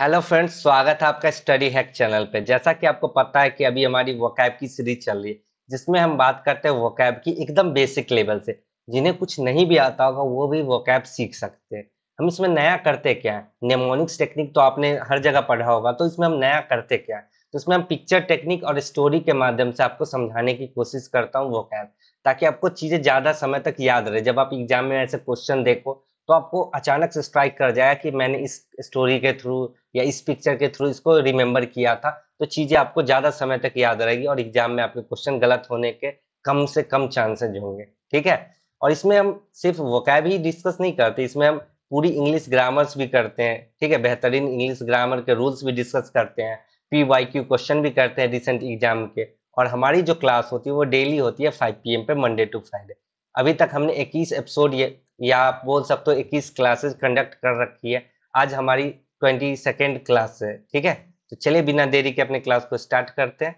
hello friends स्वागत है आपका स्टडी हैक चैनल पे जैसा कि आपको पता है कि अभी हमारी वोकैब की सीरीज चल रही है जिसमें हम बात करते हैं वोकैब की एकदम बेसिक लेवल से जिन्हें कुछ नहीं भी आता होगा वो भी वोकैब सीख सकते हैं हम इसमें नया करते क्या है नेमोनिक्स टेक्निक तो आपने हर जगह पढ़ा होगा तो इसमें हम नया करते क्या है तो इसमें हम पिक्चर टेक्निक और स्टोरी के माध्यम से आपको समझाने की कोशिश करता हूँ वोकैब ताकि आपको चीज़ें ज़्यादा समय तक याद रहे जब आप एग्जाम में ऐसे क्वेश्चन देखो तो आपको अचानक से स्ट्राइक कर जाएगा कि मैंने इस स्टोरी के थ्रू या इस पिक्चर के थ्रू इसको रिमेम्बर किया था तो चीज़ें आपको ज़्यादा समय तक याद रहेगी और एग्जाम में आपके क्वेश्चन गलत होने के कम से कम चांसेज होंगे ठीक है और इसमें हम सिर्फ वोकैब ही डिस्कस नहीं करते इसमें हम पूरी इंग्लिश ग्रामर्स भी करते हैं ठीक है बेहतरीन इंग्लिश ग्रामर के रूल्स भी डिस्कस करते हैं पी वाई क्यू क्वेश्चन भी करते हैं रिसेंट एग्जाम के और हमारी जो क्लास होती है वो डेली होती है फाइव पी पे मंडे टू फ्राइडे अभी तक हमने 21 एपिसोड या आप बोल सकते हो 21 क्लासेस कंडक्ट कर रखी है आज हमारी ट्वेंटी सेकेंड क्लास है ठीक है तो चलिए बिना देरी के अपने क्लास को स्टार्ट करते हैं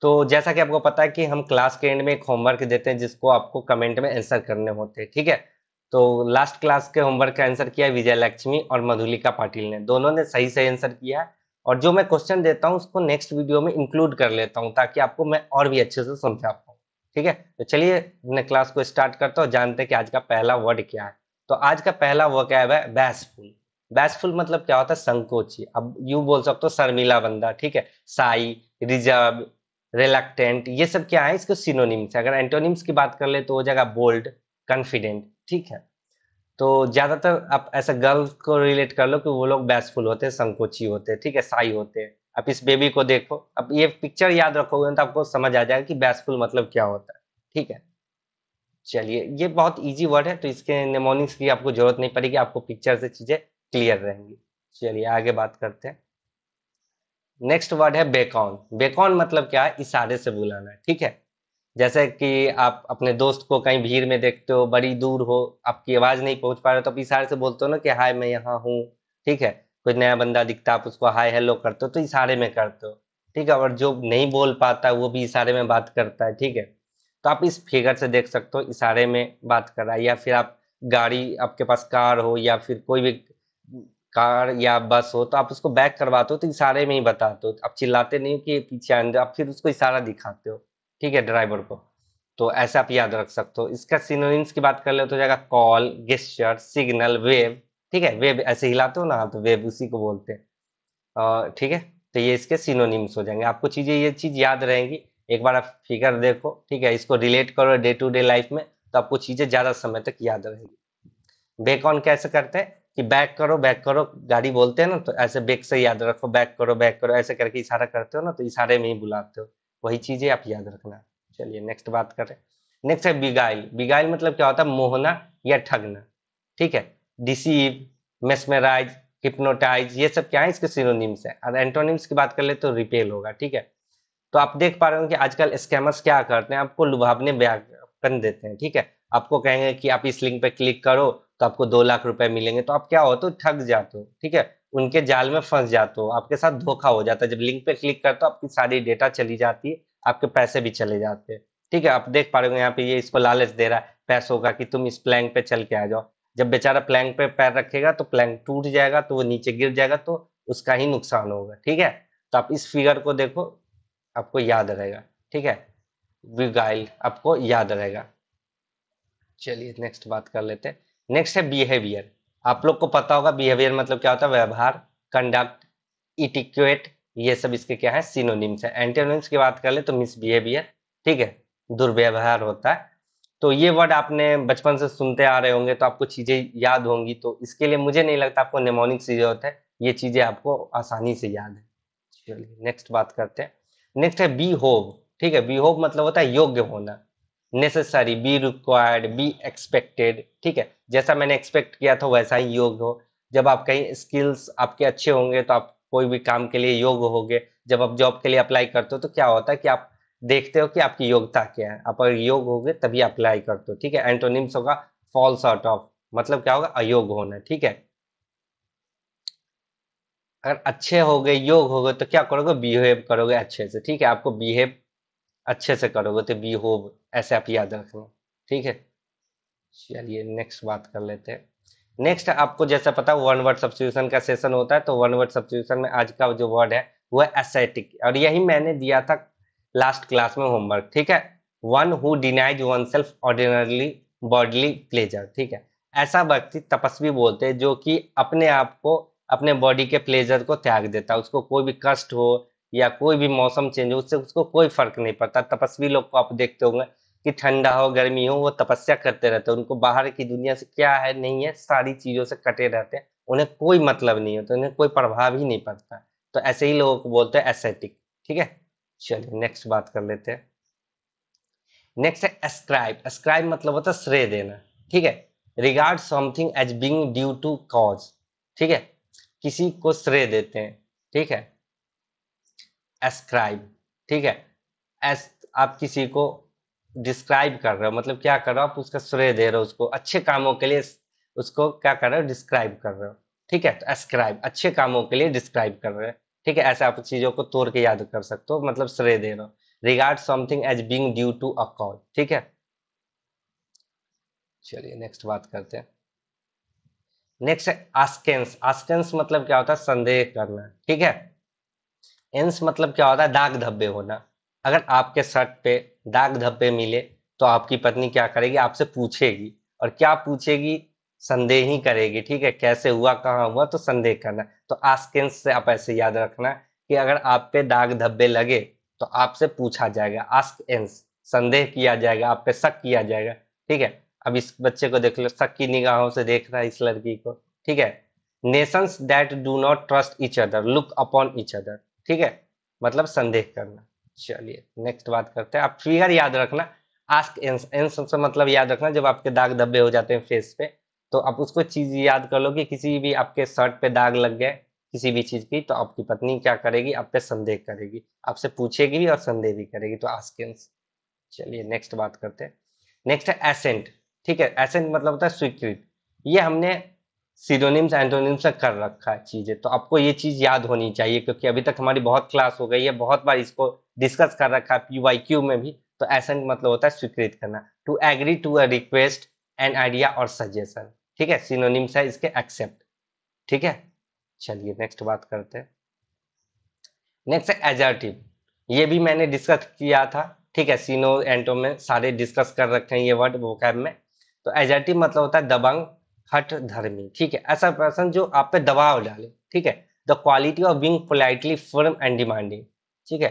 तो जैसा कि आपको पता है कि हम क्लास के एंड में एक होमवर्क देते हैं जिसको आपको कमेंट में आंसर करने होते हैं ठीक है तो लास्ट क्लास के होमवर्क का आंसर किया विजय लक्ष्मी और मधुलिका पाटिल ने दोनों ने सही सही आंसर किया है और जो मैं क्वेश्चन देता हूँ उसको नेक्स्ट वीडियो में इंक्लूड कर लेता हूँ ताकि आपको मैं और भी अच्छे से समझा ठीक है तो चलिए अपने क्लास को स्टार्ट करता हूँ जानते हैं कि आज का पहला वर्ड क्या है तो आज का पहला वर्ड क्या है बैसफुल बैसफुल मतलब क्या होता है संकोची अब यू बोल सकते हो शर्मिला बंदा ठीक है साई रिजर्व रिलेक्टेंट ये सब क्या है इसको सिनोनिम्स है अगर एंटोनिम्स की बात कर ले तो हो जाएगा बोल्ड कॉन्फिडेंट ठीक है तो ज्यादातर आप ऐसा गर्ल को रिलेट कर लो कि वो लोग बैसफुल होते हैं संकोची होते हैं ठीक है साई होते हैं आप इस बेबी को देखो अब ये पिक्चर याद रखोगे तो आपको समझ आ जाएगा कि बैसफुल मतलब क्या होता है ठीक है चलिए ये बहुत इजी वर्ड है तो इसके निमोनिक्स की आपको जरूरत नहीं पड़ेगी आपको पिक्चर से चीजें क्लियर रहेंगी चलिए आगे बात करते हैं नेक्स्ट वर्ड है बेकॉन बेकॉन मतलब क्या है इशारे से बुलाना है ठीक है जैसे कि आप अपने दोस्त को कहीं भीड़ में देखते हो बड़ी दूर हो आपकी आवाज नहीं पहुंच पा रहे हो तो आप इशारे से बोलते हो ना कि हाय मैं यहाँ हूँ ठीक है कोई नया बंदा दिखता आप उसको हाय हेलो करते हो तो इशारे में करते हो ठीक है और जो नहीं बोल पाता वो भी इशारे में बात करता है ठीक है तो आप इस फिगर से देख सकते हो इशारे में बात कर रहा है या फिर आप गाड़ी आपके पास कार हो या फिर कोई भी कार या बस हो तो आप उसको बैक करवाते हो तो इशारे में ही बताते हो आप चिल्लाते नहीं कि पीछे आने आप फिर उसको इशारा दिखाते हो ठीक है ड्राइवर को तो ऐसा आप याद रख सकते हो इसका सिनोनिम्स की बात कर ले तो जाएगा कॉल गेस्चर सिग्नल वेव ठीक है वेब ऐसे हिलाते हो ना आप तो वेब उसी को बोलते हैं ठीक है तो ये इसके सिनोनिम्स हो जाएंगे आपको चीज़ें ये चीज़ याद रहेंगी एक बार आप फिगर देखो ठीक है इसको रिलेट करो डे टू डे लाइफ में तो आपको चीज़ें ज़्यादा समय तक याद रहेगी बेक ऑन कैसे करते हैं कि बैक करो बैक करो गाड़ी बोलते हैं ना तो ऐसे बेक से याद रखो बैक करो बैक करो ऐसे करके इशारा करते हो ना तो इशारे में ही बुलाते हो वही चीज़ें आप याद रखना चलिए नेक्स्ट बात करें नेक्स्ट है बिगाइल बिगाइल मतलब क्या होता है मोहना या ठगना ठीक है डिसीव मेस्मेराइज हिप्नोटाइज ये सब क्या है इसके सिनोनिम्स है अगर एंटोनिम्स की बात कर ले तो रिपेल होगा ठीक है तो आप देख पा रहे हो कि आजकल स्कैमर्स क्या करते हैं आपको लुभावने व्याकन देते हैं ठीक है आपको कहेंगे कि आप इस लिंक पे क्लिक करो तो आपको दो लाख रुपए मिलेंगे तो आप क्या हो तो ठग जाते हो ठीक है उनके जाल में फंस जाते हो आपके साथ धोखा हो जाता है जब लिंक पे क्लिक करते हो आपकी सारी डेटा चली जाती है आपके पैसे भी चले जाते हैं ठीक है आप देख पा रहे हो यहाँ पे ये इसको लालच दे रहा है पैसों का कि तुम इस प्लैंग पे चल के आ जाओ जब बेचारा प्लैंक पे पैर रखेगा तो प्लैंक टूट जाएगा तो वो नीचे गिर जाएगा तो उसका ही नुकसान होगा ठीक है तो आप इस फिगर को देखो आपको याद रहेगा ठीक है विगाइल आपको याद रहेगा चलिए नेक्स्ट बात कर लेते हैं नेक्स्ट है बिहेवियर आप लोग को पता होगा बिहेवियर मतलब क्या होता है व्यवहार कंडक्ट इटिक्यूएट ये सब इसके क्या है सिनोनिम्स है एंटेनोनिम्स की बात कर ले तो मिसबिहेवियर ठीक है दुर्व्यवहार होता है तो ये वर्ड आपने बचपन से सुनते आ रहे होंगे तो आपको चीजें याद होंगी तो इसके लिए मुझे नहीं लगता आपको निमोनिक की जरूरत है ये चीजें आपको आसानी से याद है चलिए नेक्स्ट बात करते हैं नेक्स्ट है बी होव ठीक है बी होव मतलब होता है योग्य होना necessary be required be expected ठीक है जैसा मैंने एक्सपेक्ट किया था वैसा ही योग्य हो जब आप कहीं स्किल्स आपके अच्छे होंगे तो आप कोई भी काम के लिए योग्य होगे जब आप जॉब के लिए अप्लाई करते हो तो क्या होता है कि आप देखते हो कि आपकी योग्यता क्या है आप अगर योग्य गए तभी अप्लाई करते हो ठीक है एंटोनिम्स होगा फॉल्स आउट ऑफ मतलब क्या होगा अयोग्य होना ठीक है अगर अच्छे हो गए योग हो गए तो क्या करोगे बिहेव करोगे अच्छे से ठीक है आपको बिहेव अच्छे से करोगे तो बिहेव ऐसे आप याद रखना ठीक है चलिए नेक्स्ट बात कर लेते हैं नेक्स्ट आपको जैसा पता वन वर्ड सब्सिट्यूशन का सेशन होता है तो वन वर्ड सब्सिट्यूशन में आज का जो वर्ड है वो एसेटिक और यही मैंने दिया था लास्ट क्लास में होमवर्क ठीक है one who denies oneself ordinarily bodily pleasure ठीक है ऐसा व्यक्ति तपस्वी बोलते हैं जो कि अपने आप को अपने बॉडी के प्लेजर को त्याग देता है उसको कोई भी कष्ट हो या कोई भी मौसम चेंज हो उससे उसको कोई फर्क नहीं पड़ता तपस्वी लोग को आप देखते होंगे कि ठंडा हो गर्मी हो वो तपस्या करते रहते हैं उनको बाहर की दुनिया से क्या है नहीं है सारी चीज़ों से कटे रहते हैं उन्हें कोई मतलब नहीं होता उन्हें कोई प्रभाव ही नहीं पड़ता तो ऐसे ही लोगों को बोलते हैं एसेटिक ठीक है चलिए नेक्स्ट बात कर लेते हैं नेक्स्ट है एस्क्राइब एस्क्राइब मतलब होता है श्रेय देना ठीक है regard something as being due to cause ठीक है किसी को श्रेय देते हैं ठीक है एस्क्राइब ठीक है एस आप किसी को डिस्क्राइब कर रहे हो मतलब क्या कर रहे हो आप उसका श्रेय दे रहे हो उसको अच्छे कामों के लिए उसको क्या कर रहे हो डिस्क्राइब कर रहे हो ठीक है तो एस्क्राइब अच्छे कामों के लिए डिस्क्राइब कर रहे हैं ठीक है ऐसे आप चीजों को तोड़ के याद कर सकते हो मतलब श्रेय दे रहा regard something as being due to a call ठीक है चलिए नेक्स्ट बात करते हैं नेक्स्ट है आस्केंस आस्केंस मतलब क्या होता है संदेह करना ठीक है एंस मतलब क्या होता है दाग धब्बे होना अगर आपके शर्ट पे दाग धब्बे मिले तो आपकी पत्नी क्या करेगी आपसे पूछेगी और क्या पूछेगी संदेह ही करेगी ठीक है कैसे हुआ कहाँ हुआ तो संदेह करना तो आस्किन से आप ऐसे याद रखना कि अगर आप पे दाग धब्बे लगे तो आपसे पूछा जाएगा आस्क एंस संदेह किया जाएगा आप पे शक किया जाएगा ठीक है अब इस बच्चे को देख लो शक की निगाहों से देख रहा है इस लड़की को ठीक है nations that do not trust each other look upon each other ठीक है मतलब संदेह करना चलिए नेक्स्ट बात करते हैं आप फिगर याद रखना आस्क एंस एंस से मतलब याद रखना जब आपके दाग धब्बे हो जाते हैं फेस पे तो आप उसको चीज याद कर लो कि किसी भी आपके शर्ट पे दाग लग गए किसी भी चीज की तो आपकी पत्नी क्या करेगी आप पे संदेह करेगी आपसे पूछेगी भी और संदेह भी करेगी तो आस्केंस चलिए नेक्स्ट बात करते हैं नेक्स्ट है एसेंट ठीक है एसेंट मतलब होता है स्वीकृत ये हमने सीरोनिम्स एंटोनिम्स से कर रखा है चीजें तो आपको ये चीज याद होनी चाहिए क्योंकि अभी तक हमारी बहुत क्लास हो गई है बहुत बार इसको डिस्कस कर रखा है पी वाई क्यू में भी तो एसेंट मतलब होता है स्वीकृत करना to agree to a request an idea और सजेशन ठीक है सिनोनिम्स है इसके एक्सेप्ट ठीक है चलिए नेक्स्ट बात करते हैं नेक्स्ट है एजर्टिव ये भी मैंने डिस्कस किया था ठीक है सीनो एंटो में सारे डिस्कस कर रखे हैं ये वर्ड वोकैब में तो एजर्टिव मतलब होता है दबंग हट धर्मी ठीक है ऐसा पर्सन जो आप पे दबाव डाले ठीक है the quality of being politely firm and demanding ठीक है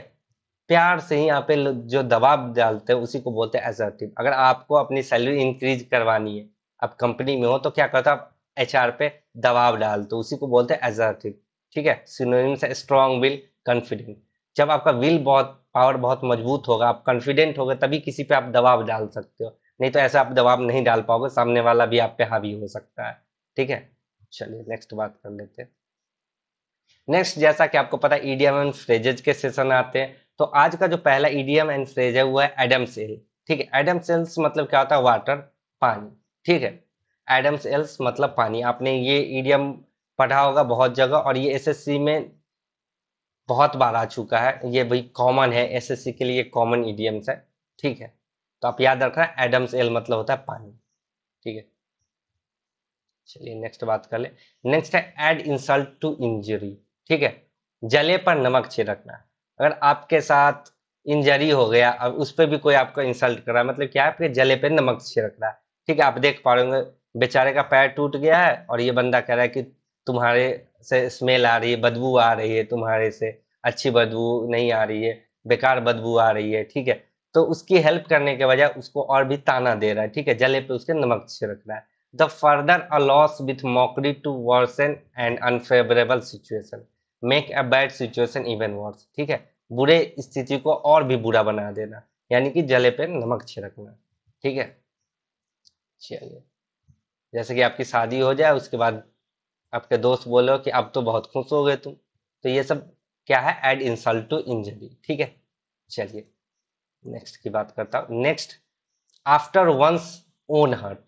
प्यार से ही यहाँ पे जो दबाव डालते हैं उसी को बोलते हैं एजर्टिव अगर आपको अपनी सैलरी इंक्रीज करवानी है आप कंपनी में हो तो क्या करता है आप एच पे दबाव डालते हो उसी को बोलते हैं एजर्टिव ठीक है सिनोनिम्स है स्ट्रॉन्ग विल कॉन्फिडेंट जब आपका विल बहुत पावर बहुत मजबूत होगा आप कॉन्फिडेंट होगा तभी किसी पे आप दबाव डाल सकते हो नहीं तो ऐसा आप दबाव नहीं डाल पाओगे सामने वाला भी आप पे हावी हो सकता है ठीक है चलिए नेक्स्ट बात कर लेते हैं नेक्स्ट जैसा कि आपको पता है ईडीएम एंड फ्रेजेज के सेशन आते हैं तो आज का जो पहला ईडीएम एंड फ्रेज है वो है एडम सेल ठीक है एडम सेल्स मतलब क्या होता है वाटर पानी ठीक है एडम्स एल्स मतलब पानी आपने ये ईडियम पढ़ा होगा बहुत जगह और ये एसएससी में बहुत बार आ चुका है ये भाई कॉमन है एसएससी के लिए कॉमन ईडियम्स है ठीक है तो आप याद रखना एडम्स एल मतलब होता है पानी ठीक है चलिए नेक्स्ट बात कर ले नेक्स्ट है एड इंसल्ट टू इंजरी ठीक है जले पर नमक छिड़कना अगर आपके साथ इंजरी हो गया अब उस पर भी कोई आपको इंसल्ट कर रहा है मतलब क्या है आपके जले पे नमक छिड़क रहा है ठीक है आप देख पा रहे होंगे बेचारे का पैर टूट गया है और ये बंदा कह रहा है कि तुम्हारे से स्मेल आ रही है बदबू आ रही है तुम्हारे से अच्छी बदबू नहीं आ रही है बेकार बदबू आ रही है ठीक है तो उसकी हेल्प करने के बजाय उसको और भी ताना दे रहा है ठीक है जले पे उसके नमक छिड़क रहा है the further a loss with mockery to worsen and unfavourable situation make a bad situation even worse ठीक है बुरे स्थिति को और भी बुरा बना देना यानी कि जले पे नमक छिड़कना ठीक है चलिए जैसे कि आपकी शादी हो जाए उसके बाद आपके दोस्त बोले कि अब तो बहुत खुश हो गए तुम तो ये सब क्या है एड इंसल्ट टू इंजरी ठीक है चलिए नेक्स्ट की बात करता हूँ next after one's own heart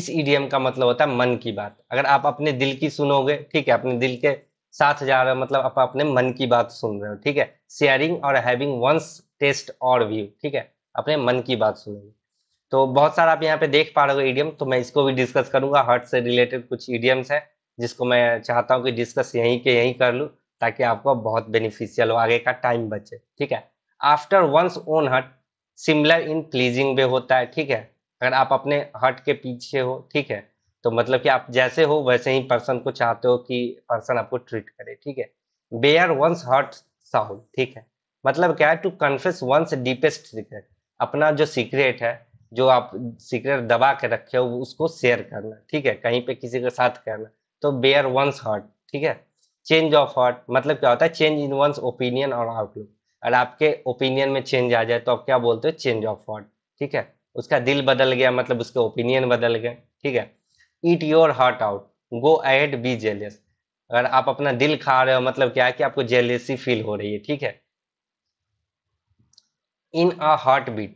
is idiom का मतलब होता है मन की बात अगर आप अपने दिल की सुनोगे ठीक है अपने दिल के साथ जा रहे हो मतलब आप अपने मन की बात सुन रहे हो ठीक है शेयरिंग और हैविंग वंस टेस्ट और व्यू ठीक है अपने मन की बात सुनोगे तो बहुत सारा आप यहाँ पे देख पा रहे हो ईडियम तो मैं इसको भी डिस्कस करूंगा हर्ट से रिलेटेड कुछ ईडियम्स है जिसको मैं चाहता हूँ कि डिस्कस यहीं के यहीं कर लूँ ताकि आपको बहुत बेनिफिशियल हो आगे का टाइम बचे ठीक है after one's own heart similar in pleasing way होता है ठीक है अगर आप अपने हट के पीछे हो ठीक है तो मतलब कि आप जैसे हो वैसे ही पर्सन को चाहते हो कि पर्सन आपको ट्रीट करे ठीक है बेयर वंस हर्ट साउल ठीक है मतलब क्या है to confess one's deepest secret अपना जो सीक्रेट है जो आप सीक्रेट दबा के रखे हो उसको शेयर करना ठीक है कहीं पे किसी के साथ करना तो बेयर वंस हॉट ठीक है चेंज ऑफ हॉट मतलब क्या होता है चेंज इन वंस ओपिनियन और आउटलुक अगर आपके ओपिनियन में चेंज आ जाए तो आप क्या बोलते हो चेंज ऑफ हॉट ठीक है उसका दिल बदल गया मतलब उसके ओपिनियन बदल गए ठीक है eat your heart out go ahead be jealous अगर आप अपना दिल खा रहे हो मतलब क्या है कि आपको जेलियसी फील हो रही है ठीक है in a heartbeat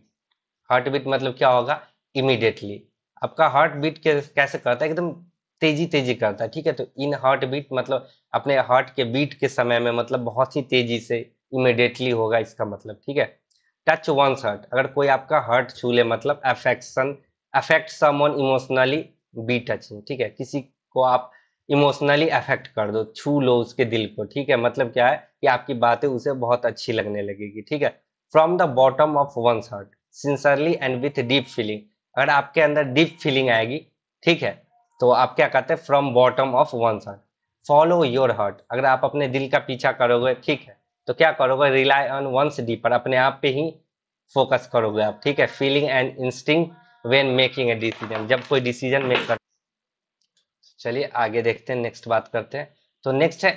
heartbeat मतलब क्या होगा इमिडिएटली आपका हार्ट बीट कैसे करता है एकदम तेजी तेजी करता है ठीक है तो इन हार्ट बीट मतलब अपने हार्ट के बीट के समय में मतलब बहुत ही तेजी से इमिडिएटली होगा इसका मतलब ठीक है टच वन हार्ट अगर कोई आपका हार्ट छू ले मतलब affection affect someone emotionally be touching ठीक है किसी को आप इमोशनली अफेक्ट कर दो छू लो उसके दिल को ठीक है मतलब क्या है कि आपकी बातें उसे बहुत अच्छी लगने लगेगी ठीक है from the bottom of one heart sincerely and with deep feeling अगर आपके अंदर डीप फीलिंग आएगी ठीक है तो आप क्या कहते हैं from bottom of one heart follow your heart अगर आप अपने दिल का पीछा करोगे ठीक है तो क्या करोगे रिलाई ऑन वंस डीपर अपने आप पे ही फोकस करोगे आप ठीक है feeling and instinct when making a decision जब कोई डिसीजन मेक कर चलिए आगे देखते हैं नेक्स्ट बात करते हैं तो नेक्स्ट है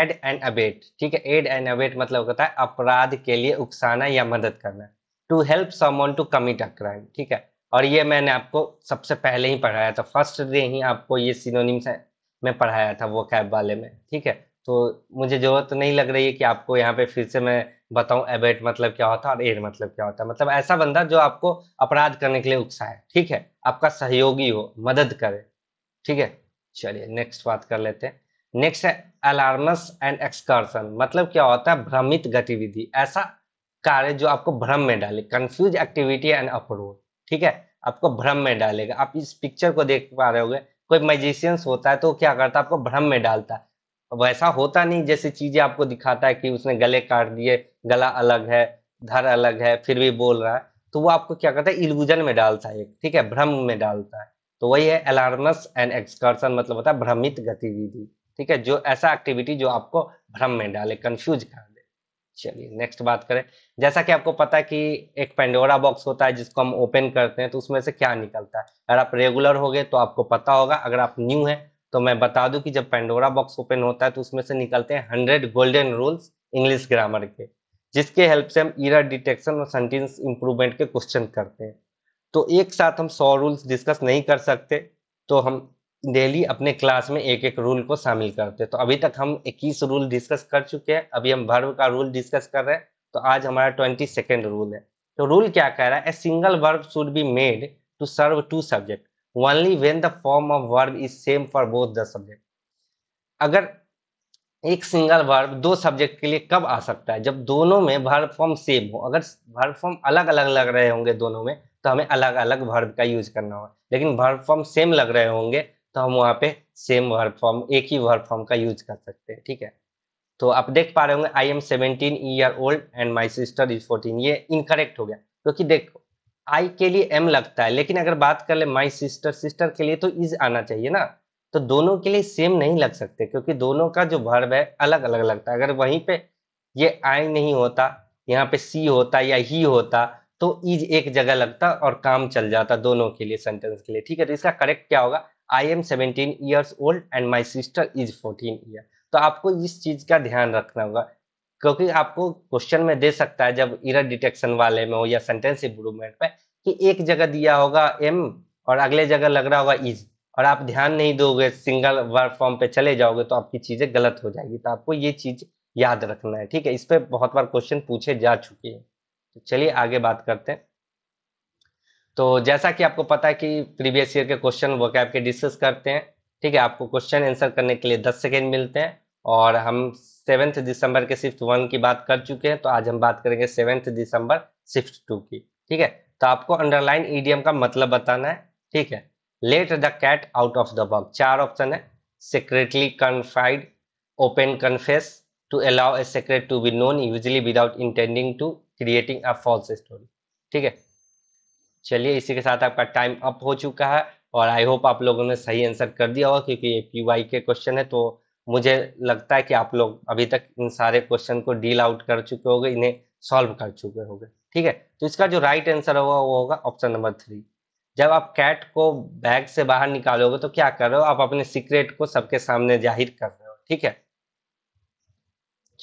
एड एंड अबेट ठीक है एड एंड अबेट मतलब होता है अपराध के लिए उकसाना या मदद करना to help someone to commit a crime ठीक है और ये मैंने आपको सबसे पहले ही पढ़ाया था फर्स्ट डे ही आपको ये सिनोनिम्स है मैं पढ़ाया था वो कैब वाले में ठीक है तो मुझे ज़रूरत तो नहीं लग रही है कि आपको यहाँ पे फिर से मैं बताऊँ एबेट मतलब क्या होता है और एड er मतलब क्या होता है मतलब ऐसा बंदा जो आपको अपराध करने के लिए है ठीक है आपका सहयोगी हो मदद करे ठीक है चलिए नेक्स्ट बात कर लेते हैं नेक्स्ट है अलार्मस एंड एक्सकर्सन मतलब क्या होता है भ्रमित गतिविधि ऐसा कार्य जो आपको भ्रम में डाले कंफ्यूज एक्टिविटी एंड अप्रोच ठीक है आपको भ्रम में डालेगा आप इस पिक्चर को देख पा रहे होंगे कोई मैजिशियंस होता है तो क्या करता है आपको भ्रम में डालता है वैसा होता नहीं जैसे चीजें आपको दिखाता है कि उसने गले काट दिए गला अलग है धर अलग है फिर भी बोल रहा है तो वो आपको क्या करता है इल्यूजन में डालता है ठीक है भ्रम में डालता है तो वही है अलार्मस एंड एक्सकर्सन मतलब होता है भ्रमित गतिविधि ठीक है जो ऐसा एक्टिविटी जो आपको भ्रम में डाले कंफ्यूज कर दे चलिए नेक्स्ट बात करें जैसा कि आपको पता है कि एक पेंडोरा बॉक्स होता है जिसको हम ओपन करते हैं तो उसमें से क्या निकलता है अगर आप रेगुलर हो गए तो आपको पता होगा अगर आप न्यू हैं तो मैं बता दूं कि जब पेंडोरा बॉक्स ओपन होता है तो उसमें से निकलते हैं hundred golden rules English grammar के जिसके हेल्प से हम ईरा डिटेक्शन और सेंटेंस इंप्रूवमेंट के क्वेश्चन करते हैं तो एक साथ हम सौ रूल्स डिस्कस नहीं कर सकते तो हम डेली अपने क्लास में एक एक रूल को शामिल करते हैं तो अभी तक हम 21 रूल डिस्कस कर चुके हैं अभी हम वर्ब का रूल डिस्कस कर रहे हैं तो आज हमारा ट्वेंटी सेकेंड रूल है तो रूल क्या कह रहा है a single verb should be made to serve to subject only when the form of verb is same for both the subject अगर एक सिंगल वर्ब दो सब्जेक्ट के लिए कब आ सकता है जब दोनों में वर्ब फॉर्म सेम हो अगर वर्ब फॉर्म अलग अलग लग रहे होंगे दोनों में तो हमें अलग अलग वर्ब का यूज करना होगा लेकिन वर्ब फॉर्म सेम लग रहे होंगे तो हम वहाँ पे सेम वर्क फॉर्म एक ही वर्क फॉर्म का यूज कर सकते हैं ठीक है तो आप देख पा रहे होंगे I am seventeen year old and my sister is fourteen ये इनकरेक्ट हो गया क्योंकि तो देखो आई के लिए एम लगता है लेकिन अगर बात कर ले माई सिस्टर सिस्टर के लिए तो इज आना चाहिए ना तो दोनों के लिए सेम नहीं लग सकते क्योंकि दोनों का जो वर्ब है अलग अलग लगता है अगर वहीं पे ये आई नहीं होता यहाँ पे सी होता या ही होता तो इज एक जगह लगता और काम चल जाता दोनों के लिए सेंटेंस के लिए ठीक है तो इसका करेक्ट क्या होगा I am seventeen years old and my sister is fourteen year तो आपको इस चीज़ का ध्यान रखना होगा क्योंकि आपको क्वेश्चन में दे सकता है जब इरर डिटेक्शन वाले में हो या सेंटेंस इम्प्रूवमेंट पे कि एक जगह दिया होगा एम और अगले जगह लग रहा होगा इज और आप ध्यान नहीं दोगे सिंगल वर्ड फॉर्म पे चले जाओगे तो आपकी चीज़ें गलत हो जाएगी तो आपको ये चीज़ याद रखना है ठीक है इस पर बहुत बार क्वेश्चन पूछे जा चुके हैं तो चलिए आगे बात करते हैं तो जैसा कि आपको पता है कि प्रीवियस ईयर के क्वेश्चन वो कैप के डिस्कस करते हैं ठीक है आपको क्वेश्चन आंसर करने के लिए 10 सेकेंड मिलते हैं और हम सेवेंथ दिसंबर के शिफ्ट वन की बात कर चुके हैं तो आज हम बात करेंगे सेवेंथ दिसंबर शिफ्ट टू की ठीक है तो आपको अंडरलाइन ईडीएम का मतलब बताना है ठीक है let the cat out of the box चार ऑप्शन है secretly confide open confess to allow a secret to be known usually without intending to creating a false story ठीक है चलिए इसी के साथ आपका टाइम अप हो चुका है और आई होप आप लोगों ने सही आंसर कर दिया होगा क्योंकि ये पीवाई के क्वेश्चन है तो मुझे लगता है कि आप लोग अभी तक इन सारे क्वेश्चन को डील आउट कर चुके होंगे इन्हें सॉल्व कर चुके होंगे ठीक है तो इसका जो राइट आंसर होगा वो होगा ऑप्शन नंबर थ्री जब आप कैट को बैग से बाहर निकालोगे तो क्या कर रहे हो आप अपने सीक्रेट को सबके सामने जाहिर कर रहे हो ठीक है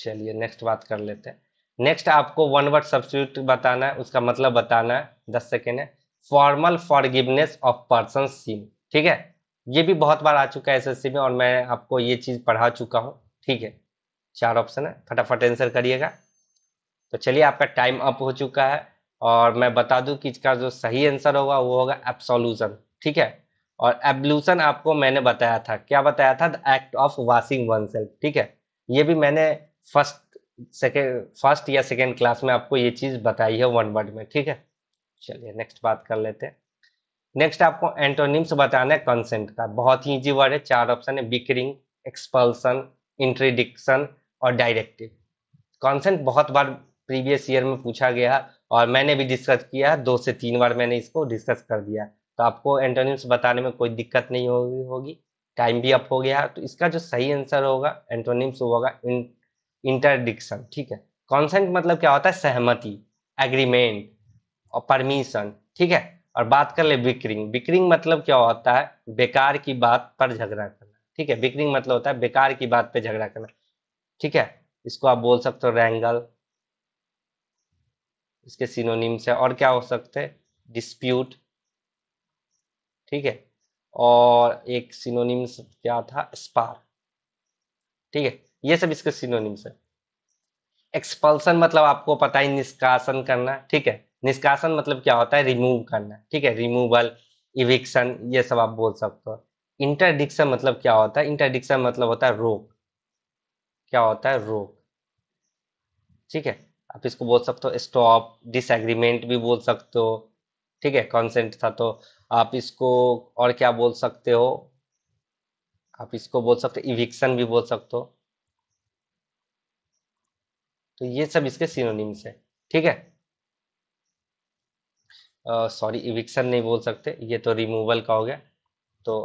चलिए नेक्स्ट बात कर लेते हैं नेक्स्ट आपको वन वर्ड सब्सिट्यूट बताना है उसका मतलब बताना है दस सेकेंड है फॉर्मल फॉरगिवनेस ऑफ पर्सन सिम ठीक है ये भी बहुत बार आ चुका है एसएससी में और मैं आपको ये चीज पढ़ा चुका हूँ ठीक है चार ऑप्शन है फटाफट आंसर करिएगा तो चलिए आपका टाइम अप हो चुका है और मैं बता दूं कि इसका जो सही आंसर होगा वो होगा एब्सोल्यूशन ठीक है और एब्लूशन आपको मैंने बताया था क्या बताया था the act of washing oneself ठीक है ये भी मैंने फर्स्ट सेकेंड फर्स्ट या सेकेंड क्लास में आपको ये चीज़ बताई है वन वर्ड में ठीक है चलिए नेक्स्ट बात कर लेते हैं नेक्स्ट आपको एंटोनिम्स बताना है कंसेंट का बहुत ही इजी वर्ड है चार ऑप्शन है बिकरिंग एक्सपल्सन इंट्रीडिक्शन और डायरेक्टिव कॉन्सेंट बहुत बार प्रीवियस ईयर में पूछा गया और मैंने भी डिस्कस किया दो से तीन बार मैंने इसको डिस्कस कर दिया तो आपको एंटोनिम्स बताने में कोई दिक्कत नहीं होगी होगी टाइम भी अप हो गया तो इसका जो सही आंसर होगा एंटोनिम्स होगा इंटरडिक्शन ठीक है कॉन्सेंट मतलब क्या होता है सहमति एग्रीमेंट और परमिशन ठीक है और बात कर ले बिकरिंग बिकरिंग मतलब क्या होता है बेकार की बात पर झगड़ा करना ठीक है बिकरिंग मतलब होता है बेकार की बात पर झगड़ा करना ठीक है इसको आप बोल सकते हो रैंगल इसके सिनोनिम है और क्या हो सकते हैं डिस्प्यूट ठीक है और एक सिनोनिम्स क्या था स्पार ठीक है ये सब इसके सिनोनिम्स है एक्सपल्सन मतलब आपको पता है निष्कासन करना ठीक है निष्कासन मतलब क्या होता है रिमूव करना ठीक है रिमूवल इविक्शन ये सब आप बोल सकते हो इंटरडिक्शन मतलब क्या होता है इंटरडिक्शन मतलब होता है रोक क्या होता है रोक ठीक है आप इसको बोल सकते हो स्टॉप डिसएग्रीमेंट भी बोल सकते हो ठीक है कॉन्सेंट था तो आप इसको और क्या बोल सकते हो आप इसको बोल सकते हो इविक्शन भी बोल सकते हो तो ये सब इसके सिनोनिम्स है ठीक है सॉरी इविक्सन नहीं बोल सकते ये तो रिमूवल का हो गया तो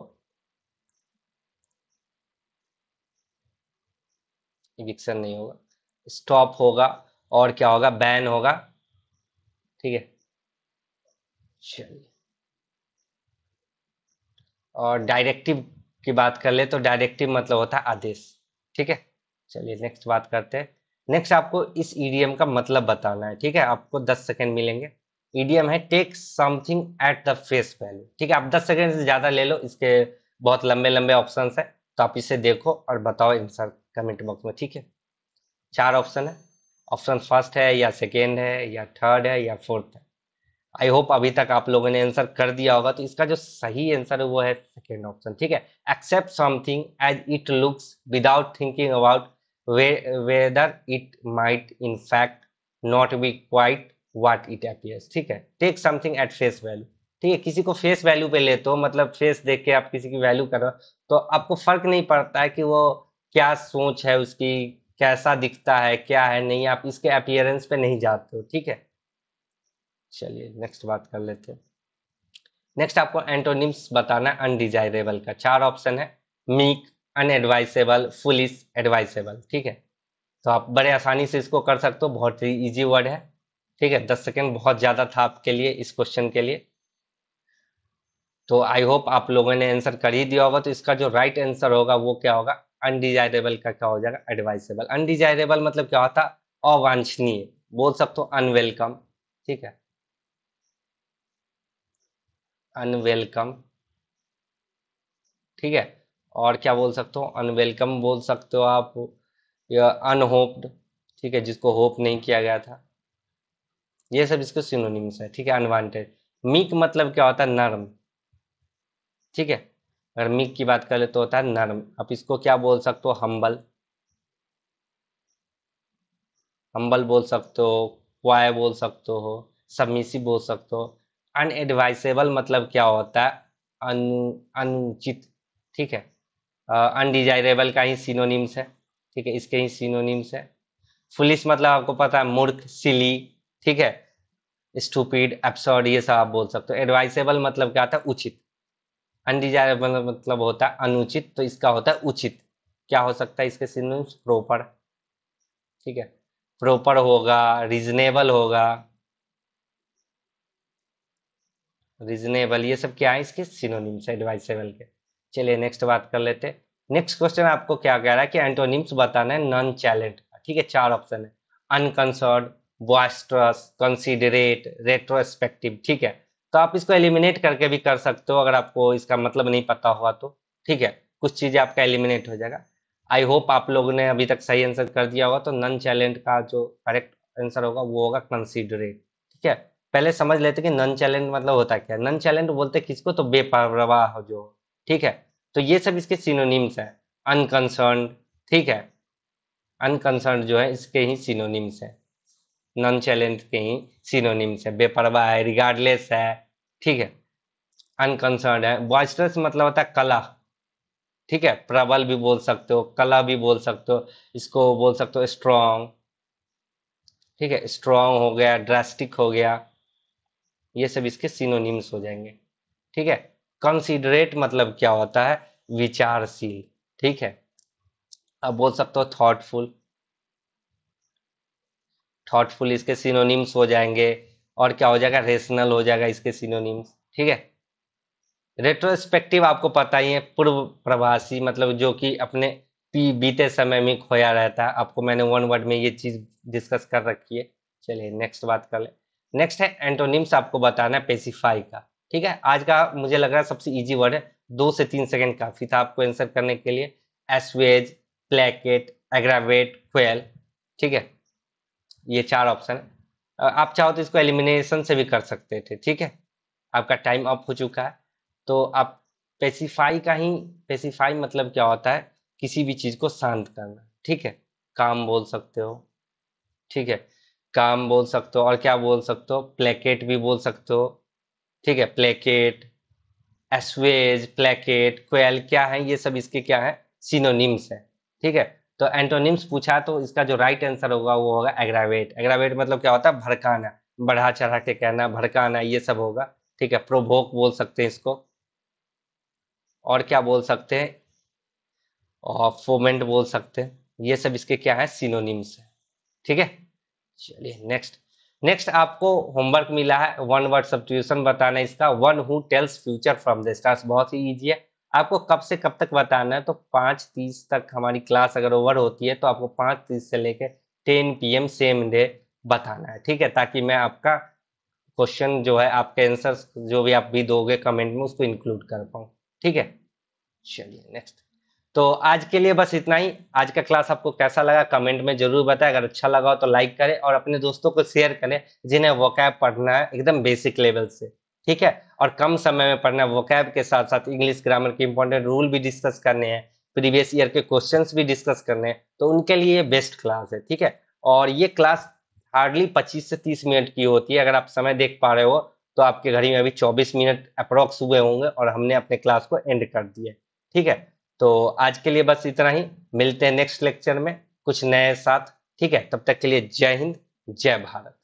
इविक्सन नहीं होगा स्टॉप होगा और क्या होगा बैन होगा ठीक है चलिए और डायरेक्टिव की बात कर ले तो डायरेक्टिव मतलब होता है आदेश ठीक है चलिए नेक्स्ट बात करते हैं नेक्स्ट आपको इस ईडीएम का मतलब बताना है ठीक है आपको दस सेकेंड मिलेंगे ईडीएम है take something at the face value ठीक है आप दस सेकेंड से ज़्यादा ले लो इसके बहुत लंबे लंबे ऑप्शन है तो आप इसे देखो और बताओ इंसर कमेंट बॉक्स में ठीक है चार ऑप्शन है ऑप्शन फर्स्ट है या सेकेंड है या थर्ड है या फोर्थ है आई होप अभी तक आप लोगों ने आंसर कर दिया होगा तो इसका जो सही आंसर है वो है सेकेंड ऑप्शन ठीक है accept something as it looks without thinking about whether it might in fact not be quite what it appears ठीक है take something at face value ठीक है किसी को फेस वैल्यू पे लेते हो मतलब फेस देख के आप किसी की वैल्यू करो तो आपको फर्क नहीं पड़ता है कि वो क्या सोच है उसकी कैसा दिखता है क्या है नहीं आप इसके अपियरेंस पे नहीं जाते हो ठीक है चलिए नेक्स्ट बात कर लेते हैं नेक्स्ट आपको एंटोनिम्स बताना है अनडिजायरेबल का चार ऑप्शन है मीक अनएडवाइसेबल फुलिस एडवाइसेबल ठीक है तो आप बड़े आसानी से इसको कर सकते हो बहुत ही ईजी वर्ड है ठीक है दस सेकेंड बहुत ज़्यादा था आपके लिए इस क्वेश्चन के लिए तो आई होप आप लोगों ने आंसर कर ही दिया होगा तो इसका जो राइट right आंसर होगा वो क्या होगा अनडिजायरेबल का क्या हो जाएगा एडवाइसेबल अनडिजायरेबल मतलब क्या होता अवांछनीय बोल सकते हो अनवेलकम ठीक है अनवेलकम ठीक है और क्या बोल सकते हो अनवेलकम बोल सकते हो आप या अनहोप्ड ठीक है जिसको होप नहीं किया गया था ये सब इसको सिनोनिम्स है ठीक है अनवांटेड मीक मतलब क्या होता है नरम ठीक है अगर मीक की बात करें तो होता है नरम आप इसको क्या बोल सकते हो हम्बल हम्बल बोल सकते हो क्वाय बोल सकते हो सबमिसी बोल सकते हो अनएडवाइसेबल मतलब क्या होता है अनुचित ठीक है अनडिजायरेबल का ही सिनोनिम्स है ठीक है इसके ही सिनोनिम्स है फुलिस मतलब आपको पता है मूर्ख सिली ठीक है स्टूपिड एप्सर्ड ये सब आप बोल सकते हो एडवाइसेबल मतलब क्या होता है उचित अनडिजायरेबल मतलब होता है अनुचित तो इसका होता है उचित क्या हो सकता है इसके सिनोनिम्स प्रॉपर ठीक है प्रॉपर होगा रीजनेबल होगा रीजनेबल ये सब क्या है इसके सिनोनिम्स एडवाइसेबल के चलिए नेक्स्ट बात कर लेते नेक्स्ट क्वेश्चन आपको क्या कह रहा है कि एंटोनिम्स बताना है नॉन चैलेंट ठीक है चार ऑप्शन है अनकंसर्ड बॉस्ट्रस कंसिडरेट रेट्रोस्पेक्टिव ठीक है तो आप इसको एलिमिनेट करके भी कर सकते हो अगर आपको इसका मतलब नहीं पता हुआ तो ठीक है कुछ चीज़ें आपका एलिमिनेट हो जाएगा आई होप आप लोगों ने अभी तक सही आंसर कर दिया होगा तो नॉन चैलेंट का जो करेक्ट आंसर होगा वो होगा कंसिडरेट ठीक है पहले समझ लेते कि नॉन चैलेंट मतलब होता क्या है नॉन चैलेंट बोलते किसको तो बेपरवाह जो ठीक है तो ये सब इसके सिनोनिम्स हैं अनकंसर्न ठीक है अनकंसर्न जो है इसके ही सिनोनिम्स है नॉन चैलेंज के ही सिनोनिम्स है बेपरवाह है रिगार्डलेस है ठीक है अनकंसर्न है वॉइसलेस मतलब होता है कला ठीक है प्रबल भी बोल सकते हो कला भी बोल सकते हो इसको बोल सकते हो स्ट्रॉन्ग ठीक है स्ट्रॉन्ग हो गया ड्रास्टिक हो गया ये सब इसके सिनोनिम्स हो जाएंगे ठीक है कंसिडरेट मतलब क्या होता है विचारशील ठीक है अब बोल सकते हो थॉटफुल थॉटफुल इसके सिनोनिम्स हो जाएंगे और क्या हो जाएगा रेशनल हो जाएगा इसके सिनोनिम्स ठीक है रेट्रोस्पेक्टिव आपको पता ही है पूर्व प्रवासी मतलब जो कि अपने पी बीते समय में खोया रहता है आपको मैंने वन वर्ड में ये चीज डिस्कस कर रखी है चलिए नेक्स्ट बात कर ले नेक्स्ट है एंटोनिम्स आपको बताना है पेसिफाई का ठीक है आज का मुझे लग रहा है सबसे इजी वर्ड है दो से तीन सेकेंड काफी था आपको आंसर करने के लिए एसवेज प्लेकेट एग्रावेट क्वेल ठीक है ये चार ऑप्शन है आप चाहो तो इसको एलिमिनेशन से भी कर सकते थे ठीक है आपका टाइम अप हो चुका है तो आप पेसीफाई का ही पेसीफाई मतलब क्या होता है किसी भी चीज को शांत करना ठीक है काम बोल सकते हो ठीक है काम बोल सकते हो और क्या बोल सकते हो प्लेकेट भी बोल सकते हो ठीक है प्लेकेट एसवेज प्लेकेट क्वेल क्या है ये सब इसके क्या है सिनोनिम्स है ठीक है तो एंटोनिम्स पूछा तो इसका जो राइट आंसर होगा वो होगा एग्रावेट एग्रावेट मतलब क्या होता है भड़काना बढ़ा चढ़ा के कहना भड़काना ये सब होगा ठीक है प्रोभोक बोल सकते हैं इसको और क्या बोल सकते हैं और फोमेंट बोल सकते हैं ये सब इसके क्या है सिनोनिम्स है ठीक है चलिए नेक्स्ट नेक्स्ट आपको होमवर्क मिला है वन वर्ड सब्सटीट्यूशन बताना है इसका one who tells future from the stars बहुत ही इजी है आपको कब से कब तक बताना है तो पाँच तीस तक हमारी क्लास अगर ओवर होती है तो आपको पाँच तीस से लेकर ten P M same day बताना है ठीक है ताकि मैं आपका क्वेश्चन जो है आपके आंसर जो भी आप भी दोगे कमेंट में उसको इंक्लूड कर पाऊँ ठीक है चलिए नेक्स्ट तो आज के लिए बस इतना ही आज का क्लास आपको कैसा लगा कमेंट में जरूर बताएं अगर अच्छा लगा हो तो लाइक करें और अपने दोस्तों को शेयर करें जिन्हें वोकैब पढ़ना है एकदम बेसिक लेवल से ठीक है और कम समय में पढ़ना है वोकैब के साथ साथ इंग्लिश ग्रामर के इंपॉर्टेंट रूल भी डिस्कस करने हैं प्रीवियस ईयर के क्वेश्चन भी डिस्कस करने हैं तो उनके लिए बेस्ट क्लास है ठीक है और ये क्लास हार्डली पच्चीस से तीस मिनट की होती है अगर आप समय देख पा रहे हो तो आपके घड़ी में अभी चौबीस मिनट अप्रॉक्स हुए होंगे और हमने अपने क्लास को एंड कर दिया ठीक है तो आज के लिए बस इतना ही मिलते हैं नेक्स्ट लेक्चर में कुछ नए साथ ठीक है तब तक के लिए जय हिंद जय भारत